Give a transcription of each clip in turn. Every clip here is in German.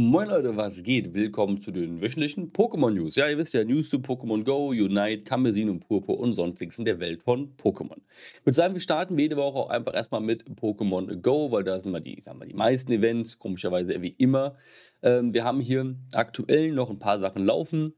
Moin Leute, was geht? Willkommen zu den wöchentlichen Pokémon News. Ja, ihr wisst ja, News zu Pokémon Go, Unite, Kamezin und Purpur und sonstiges in der Welt von Pokémon. Ich würde sagen, wir starten jede Woche auch einfach erstmal mit Pokémon Go, weil da sind mal die, ich sag die meisten Events, komischerweise wie immer. Ähm, wir haben hier aktuell noch ein paar Sachen laufen.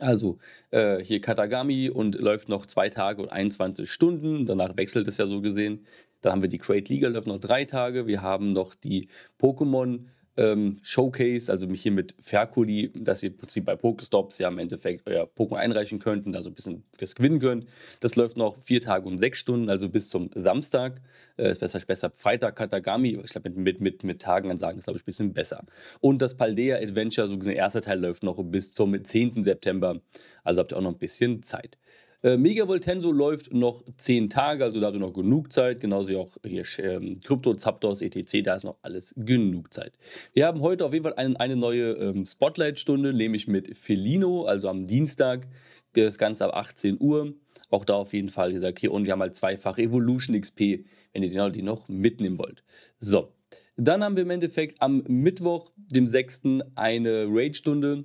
Also äh, hier Katagami und läuft noch zwei Tage und 21 Stunden. Danach wechselt es ja so gesehen. Dann haben wir die Great League, läuft noch drei Tage. Wir haben noch die Pokémon ähm, Showcase, also mich hier mit Ferkuli, dass ihr im Prinzip bei Pokestops ja im Endeffekt euer Pokémon einreichen könnt und da so ein bisschen was gewinnen könnt. Das läuft noch vier Tage und sechs Stunden, also bis zum Samstag. Äh, besser, besser Freitag Katagami, ich glaube mit, mit, mit, mit Tagen ansagen ist glaube ich ein bisschen besser. Und das Paldea Adventure, so gesehen, der erste Teil läuft noch bis zum 10. September, also habt ihr auch noch ein bisschen Zeit. Äh, Megavolt läuft noch 10 Tage, also da habt noch genug Zeit. Genauso wie auch hier ähm, Krypto, Zapdos, etc. Da ist noch alles genug Zeit. Wir haben heute auf jeden Fall ein, eine neue ähm, Spotlight-Stunde, nämlich mit Felino, also am Dienstag. Das Ganze ab 18 Uhr. Auch da auf jeden Fall gesagt, hier und wir haben halt zweifach Evolution XP, wenn ihr die noch mitnehmen wollt. So, dann haben wir im Endeffekt am Mittwoch, dem 6. eine Raid-Stunde.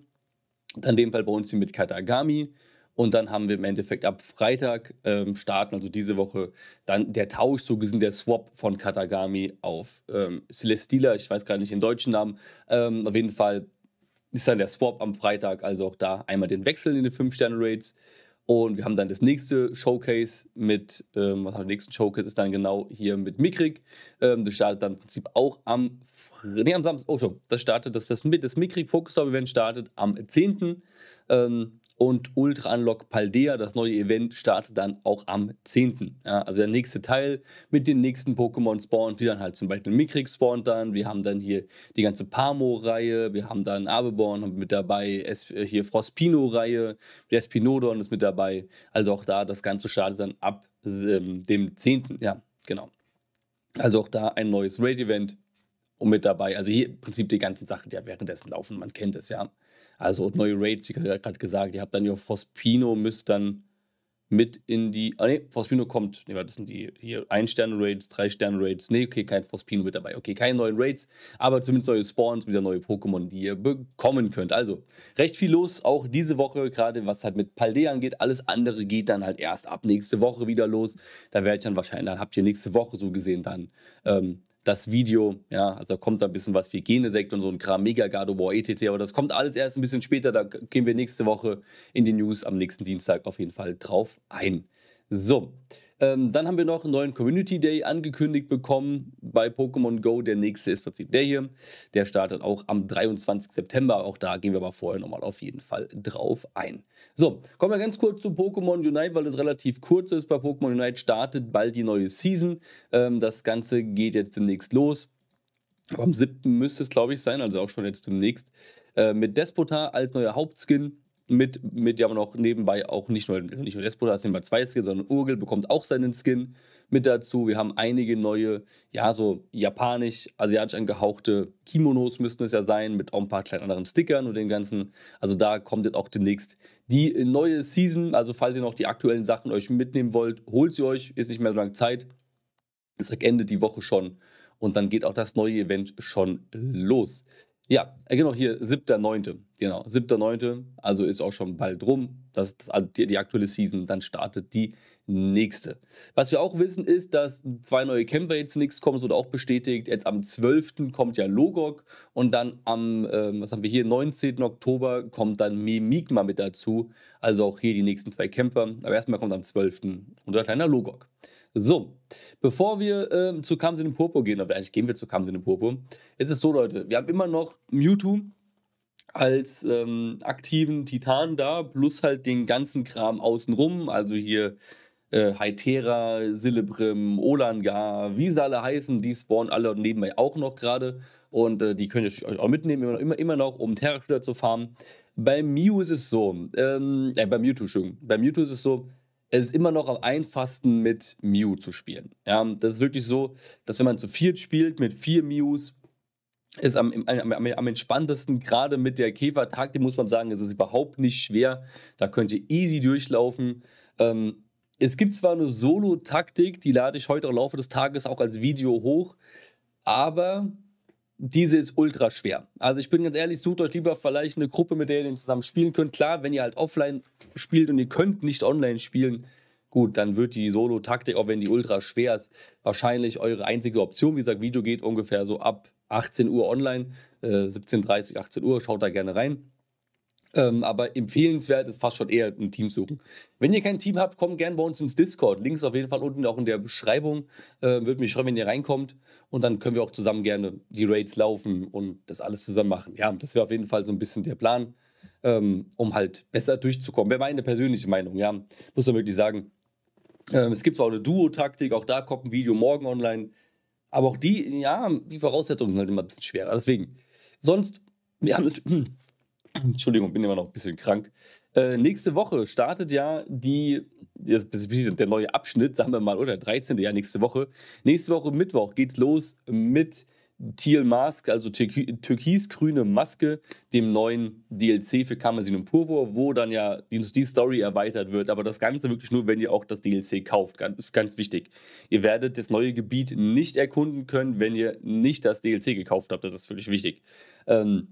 Dann dem Fall bei uns hier mit Katagami. Und dann haben wir im Endeffekt ab Freitag ähm, starten, also diese Woche, dann der Tausch, so gesehen der Swap von Katagami auf ähm, Celestila. Ich weiß gerade nicht den deutschen Namen. Ähm, auf jeden Fall ist dann der Swap am Freitag, also auch da einmal den Wechsel in den 5-Sterne-Rates. Und wir haben dann das nächste Showcase mit, ähm, was haben wir, nächsten Showcase ist dann genau hier mit Mikrik. Ähm, das startet dann im Prinzip auch am, nee, am Samstag, oh schon, das startet, das, das, das Mikrik Focus Event startet am 10. Ähm, und Ultra Unlock Paldea, das neue Event, startet dann auch am 10. Ja, also der nächste Teil mit den nächsten Pokémon spawnt, wie dann halt zum Beispiel Mikrix spawnt dann, wir haben dann hier die ganze Parmo-Reihe, wir haben dann Abeborn mit dabei, es, äh, hier frostpino reihe der Spinodon ist mit dabei, also auch da, das Ganze startet dann ab ähm, dem 10. Ja, genau. Also auch da ein neues Raid-Event und mit dabei. Also hier im Prinzip die ganzen Sachen, die ja währenddessen laufen, man kennt es ja. Also neue Raids, wie gerade gesagt, ihr habt dann ja Fospino, müsst dann mit in die. Ah, nee, Fospino kommt. Ne, das sind die hier Ein-Sterne-Raids, Drei-Sterne-Raids. Ne, okay, kein Fospino mit dabei. Okay, keine neuen Raids, aber zumindest neue Spawns, wieder neue Pokémon, die ihr bekommen könnt. Also, recht viel los, auch diese Woche, gerade was halt mit Paldea angeht. Alles andere geht dann halt erst ab nächste Woche wieder los. Da werde ich dann wahrscheinlich, dann habt ihr nächste Woche so gesehen dann ähm, das Video, ja, also kommt da ein bisschen was wie Genesekt und so ein Kram, Mega God War, etc. Aber das kommt alles erst ein bisschen später, da gehen wir nächste Woche in die News am nächsten Dienstag auf jeden Fall drauf ein. So, ähm, dann haben wir noch einen neuen Community Day angekündigt bekommen bei Pokémon Go. Der nächste ist Prinzip der hier. Der startet auch am 23. September. Auch da gehen wir aber vorher nochmal auf jeden Fall drauf ein. So, kommen wir ganz kurz zu Pokémon Unite, weil es relativ kurz ist. Bei Pokémon Unite startet bald die neue Season. Ähm, das Ganze geht jetzt demnächst los. am 7. müsste es, glaube ich, sein, also auch schon jetzt demnächst. Äh, mit Despotar als neuer Hauptskin mit, mit ja man noch nebenbei auch nicht nur, nicht nur Despota, also das nebenbei zwei Skins, sondern Urgel bekommt auch seinen Skin mit dazu. Wir haben einige neue, ja, so japanisch, asiatisch angehauchte Kimonos müssten es ja sein, mit auch ein paar kleinen anderen Stickern und den ganzen. Also da kommt jetzt auch demnächst die neue Season. Also falls ihr noch die aktuellen Sachen euch mitnehmen wollt, holt sie euch, ist nicht mehr so lange Zeit. Es endet die Woche schon und dann geht auch das neue Event schon los. Ja, äh, genau, hier 7.9. Genau, 7.9. Also ist auch schon bald rum. Das ist die, die aktuelle Season. Dann startet die nächste. Was wir auch wissen ist, dass zwei neue Kämpfer jetzt nichts kommen, Das wurde auch bestätigt. Jetzt am 12. kommt ja Logok und dann am, äh, was haben wir hier, 19. Oktober kommt dann Mimigma mit dazu. Also auch hier die nächsten zwei Kämpfer. Aber erstmal kommt am 12. unser kleiner Logok. So, bevor wir ähm, zu Kamsin und Purpur gehen, aber eigentlich gehen wir zu Kamsin und Purpur. Es ist so, Leute, wir haben immer noch Mewtwo als ähm, aktiven Titan da, plus halt den ganzen Kram außenrum, also hier äh, Hytera, Silibrim, Olangar, wie sie alle heißen, die spawnen alle nebenbei auch noch gerade. Und äh, die könnt ihr euch auch mitnehmen, immer, immer, immer noch, um Terra zu farmen. Bei Mew ist es so, ähm, äh, bei Mewtwo, Entschuldigung, Bei Mewtwo ist es so, es ist immer noch am einfachsten mit Mew zu spielen. Ja, das ist wirklich so, dass wenn man zu viert spielt mit vier Mews, ist am, am, am, am entspanntesten, gerade mit der Käfertaktik muss man sagen, ist es überhaupt nicht schwer. Da könnt ihr easy durchlaufen. Ähm, es gibt zwar eine Solo-Taktik, die lade ich heute im Laufe des Tages auch als Video hoch, aber diese ist ultra schwer. Also ich bin ganz ehrlich, sucht euch lieber vielleicht eine Gruppe, mit der ihr zusammen spielen könnt. Klar, wenn ihr halt offline spielt und ihr könnt nicht online spielen, gut, dann wird die Solo-Taktik, auch wenn die ultra schwer ist, wahrscheinlich eure einzige Option. Wie gesagt, Video geht ungefähr so ab 18 Uhr online, äh, 17.30, 18 Uhr, schaut da gerne rein. Ähm, aber empfehlenswert ist fast schon eher ein Team suchen. Wenn ihr kein Team habt, kommt gerne bei uns ins Discord. Links auf jeden Fall unten auch in der Beschreibung. Äh, Würde mich freuen, wenn ihr reinkommt. Und dann können wir auch zusammen gerne die Raids laufen und das alles zusammen machen. Ja, das wäre auf jeden Fall so ein bisschen der Plan, ähm, um halt besser durchzukommen. Wäre meine persönliche Meinung, ja. Muss man wirklich sagen. Ähm, es gibt zwar auch eine Duo-Taktik, auch da kommt ein Video morgen online. Aber auch die, ja, die Voraussetzungen sind halt immer ein bisschen schwerer. Deswegen, sonst, wir haben natürlich Entschuldigung, bin immer noch ein bisschen krank. Äh, nächste Woche startet ja die, das, der neue Abschnitt, sagen wir mal, oder 13. Ja, nächste Woche. Nächste Woche Mittwoch geht's los mit Teal Mask, also türkisgrüne Maske, dem neuen DLC für und Purpur, wo dann ja die, die, Story erweitert wird. Aber das Ganze wirklich nur, wenn ihr auch das DLC kauft. Ganz, ganz wichtig. Ihr werdet das neue Gebiet nicht erkunden können, wenn ihr nicht das DLC gekauft habt. Das ist wirklich wichtig. Ähm,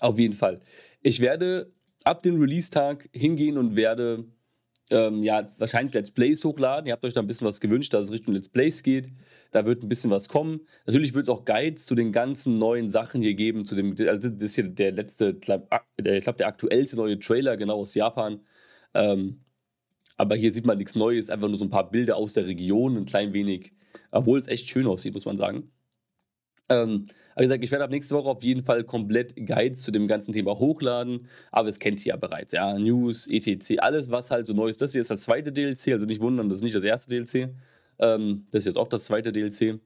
auf jeden Fall. Ich werde ab dem Release-Tag hingehen und werde ähm, ja wahrscheinlich Let's Plays hochladen. Ihr habt euch da ein bisschen was gewünscht, dass es Richtung Let's Plays geht. Da wird ein bisschen was kommen. Natürlich wird es auch Guides zu den ganzen neuen Sachen hier geben. Zu dem, also das ist hier der letzte, ich glaube, der aktuellste neue Trailer, genau aus Japan. Ähm, aber hier sieht man nichts Neues, einfach nur so ein paar Bilder aus der Region, ein klein wenig, obwohl es echt schön aussieht, muss man sagen. Ähm, aber wie gesagt, ich werde ab nächste Woche auf jeden Fall komplett Guides zu dem ganzen Thema hochladen. Aber es kennt ihr ja bereits, ja. News, etc., alles, was halt so neu ist. Das hier ist das zweite DLC, also nicht wundern, das ist nicht das erste DLC. Ähm, das ist jetzt auch das zweite DLC.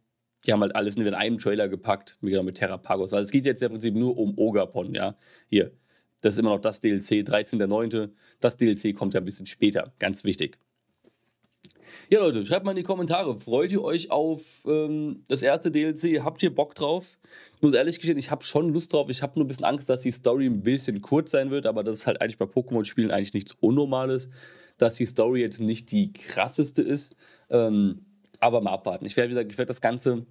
Die haben halt alles in einem Trailer gepackt, wie genau mit Terrapagos. Also es geht jetzt ja im Prinzip nur um Ogapon, ja. Hier, das ist immer noch das DLC, 13.09. Das DLC kommt ja ein bisschen später, ganz wichtig. Ja, Leute, schreibt mal in die Kommentare. Freut ihr euch auf ähm, das erste DLC? Habt ihr Bock drauf? Ich muss ehrlich gestehen, ich habe schon Lust drauf. Ich habe nur ein bisschen Angst, dass die Story ein bisschen kurz sein wird, aber das ist halt eigentlich bei Pokémon-Spielen eigentlich nichts Unnormales, dass die Story jetzt nicht die krasseste ist. Ähm, aber mal abwarten. Ich werde, wie gesagt, ich werde das Ganze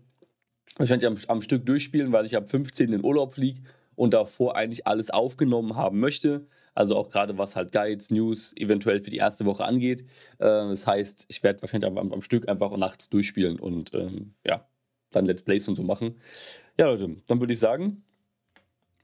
wahrscheinlich am, am Stück durchspielen, weil ich ab 15 in den Urlaub fliege und davor eigentlich alles aufgenommen haben möchte. Also auch gerade was halt Guides, News eventuell für die erste Woche angeht. Ähm, das heißt, ich werde wahrscheinlich am, am, Stück einfach nachts durchspielen und ähm, ja, dann Let's Plays und so machen. Ja, Leute, dann würde ich sagen,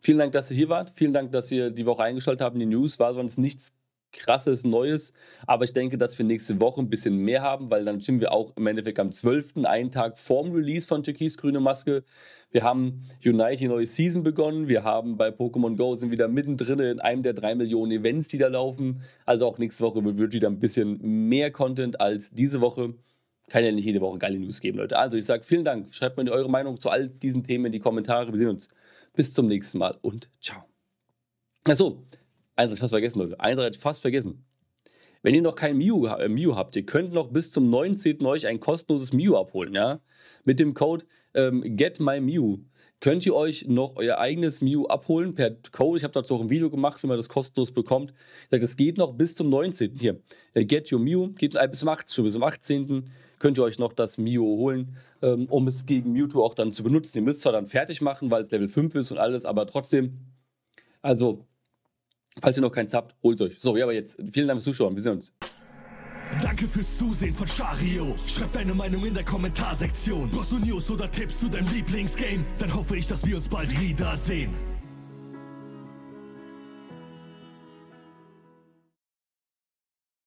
vielen Dank, dass ihr hier wart. Vielen Dank, dass ihr die Woche eingeschaltet habt. Die News war sonst nichts krasses Neues. Aber ich denke, dass wir nächste Woche ein bisschen mehr haben, weil dann sind wir auch im Endeffekt am 12., einen Tag vorm Release von Türkis Grüne Maske. Wir haben Unite die neue Season begonnen. Wir haben bei Pokémon Go sind wieder mittendrin in einem der drei Millionen Events, die da laufen. Also auch nächste Woche wird wieder ein bisschen mehr Content als diese Woche. Kann ja nicht jede Woche geile News geben, Leute. Also ich sage vielen Dank. Schreibt mir eure Meinung zu all diesen Themen in die Kommentare. Wir sehen uns. Bis zum nächsten Mal und ciao. Achso, Eins ich fast vergessen, Leute. Eins Eintracht fast vergessen. Wenn ihr noch kein Miu, äh, Miu habt, ihr könnt noch bis zum 19. euch ein kostenloses Miu abholen, ja? Mit dem Code ähm, GetMyMiu könnt ihr euch noch euer eigenes Miu abholen per Code. Ich habe dazu auch ein Video gemacht, wie man das kostenlos bekommt. Ich sage, das geht noch bis zum 19. Hier, äh, Get Your Miu, geht äh, bis zum 18. Bis zum 18. könnt ihr euch noch das Miu holen, ähm, um es gegen Mewtwo auch dann zu benutzen. Ihr müsst zwar dann fertig machen, weil es Level 5 ist und alles, aber trotzdem, also Falls ihr noch keins habt, holt euch. So, ja, aber jetzt vielen Dank fürs Zuschauen. Wir sehen uns. Danke fürs Zusehen von Shario. Schreib deine Meinung in der Kommentarsektion. Brauchst du News oder Tipps zu deinem Lieblingsgame? Dann hoffe ich, dass wir uns bald wiedersehen.